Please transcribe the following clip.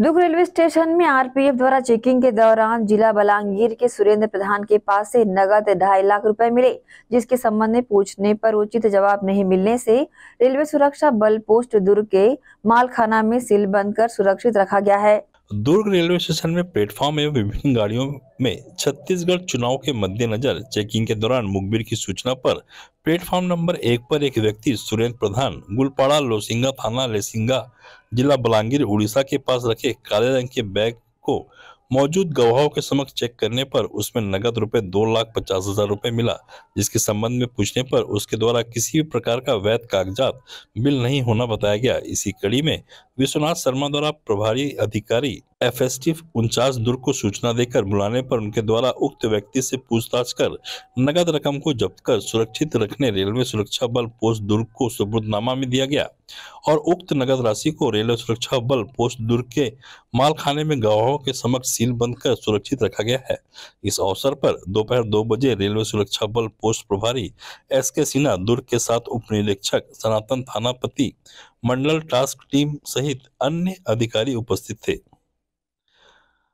दुर्ग railway station में RPF द्वारा checking के दौरान जिला बलांगीर के सुरेंद्र प्रधान के पास से नगद ढाई लाख रुपए मिले जिसके संबंध में पूछने पर उचित जवाब नहीं मिलने से रेलवे सुरक्षा बल पोस्ट दुर्ग के मालखाना में सील बंद कर सुरक्षित रखा गया है दुर्ग रेलवे स्टेशन में प्लेटफॉर्म एवं विभिन्न गाड़ियों में छत्तीसगढ़ चुनाव के मद्देनजर चेकिंग के दौरान मुखबिर की सूचना पर प्लेटफॉर्म नंबर एक पर एक व्यक्ति सुरेंद्र प्रधान गुलपाड़ा लोसिंगा थाना लेसिंगा जिला बलांगीर उड़ीसा के पास रखे काले रंग के बैग को मौजूद गवाहों के समक्ष चेक करने पर उसमें नगद रुपए दो लाख पचास हजार रुपए मिला जिसके संबंध में पूछने पर उसके द्वारा किसी भी प्रकार का वैध कागजात बिल नहीं होना बताया गया इसी कड़ी में विश्वनाथ शर्मा द्वारा प्रभारी अधिकारी एफएसटी उनचास दुर्ग को सूचना देकर बुलाने पर उनके द्वारा उक्त व्यक्ति से पूछताछ कर नगद रकम को जब्त कर सुरक्षित रखने रेलवे सुरक्षा बल पोस्ट दुर्ग को सुपुर्दनामा में दिया गया और उक्त नगद राशि को रेलवे सुरक्षा बल पोस्ट दुर्ग के मालखाने में गवाहों के समक्ष सील बंद कर सुरक्षित रखा गया है इस अवसर पर दोपहर दो बजे रेलवे सुरक्षा बल पोस्ट प्रभारी एस के सिन्हा दुर्ग के साथ उप निरीक्षक सनातन थानापति मंडल टास्क टीम सहित अन्य अधिकारी उपस्थित थे